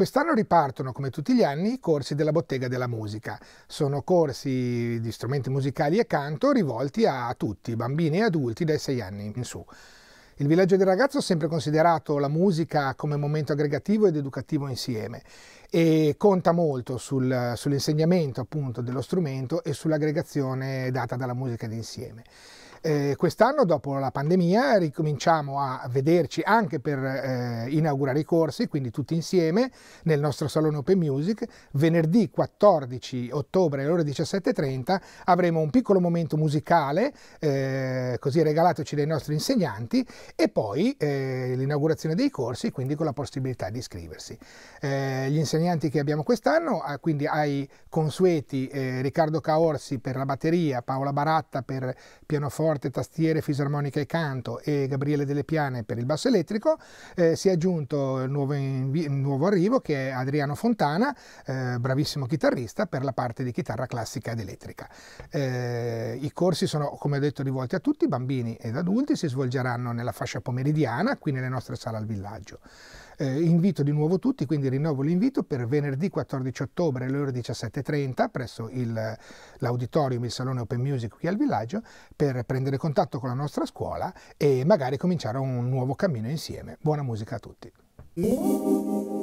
Quest'anno ripartono, come tutti gli anni, i corsi della Bottega della Musica. Sono corsi di strumenti musicali e canto rivolti a tutti, bambini e adulti dai 6 anni in su. Il villaggio del ragazzo ha sempre considerato la musica come momento aggregativo ed educativo insieme e conta molto sul, sull'insegnamento appunto dello strumento e sull'aggregazione data dalla musica d'insieme. Eh, quest'anno, dopo la pandemia, ricominciamo a vederci anche per eh, inaugurare i corsi, quindi tutti insieme nel nostro salone Open Music. Venerdì 14 ottobre alle ore 17.30 avremo un piccolo momento musicale, eh, così regalatoci dai nostri insegnanti, e poi eh, l'inaugurazione dei corsi, quindi con la possibilità di iscriversi. Eh, gli insegnanti che abbiamo quest'anno, ah, quindi ai consueti eh, Riccardo Caorsi per la batteria, Paola Baratta per pianoforte, pianoforte, tastiere, fisarmonica e canto e Gabriele Delle Piane per il basso elettrico, eh, si è aggiunto il nuovo, il nuovo, arrivo che è Adriano Fontana, eh, bravissimo chitarrista per la parte di chitarra classica ed elettrica. Eh, I corsi sono, come ho detto, rivolti a tutti, bambini ed adulti, si svolgeranno nella fascia pomeridiana qui nelle nostre sale al villaggio. Eh, invito di nuovo tutti, quindi rinnovo l'invito per venerdì 14 ottobre alle ore 17.30 presso il, l'auditorium, il Salone Open Music qui al villaggio, per prendere contatto con la nostra scuola e magari cominciare un nuovo cammino insieme. Buona musica a tutti.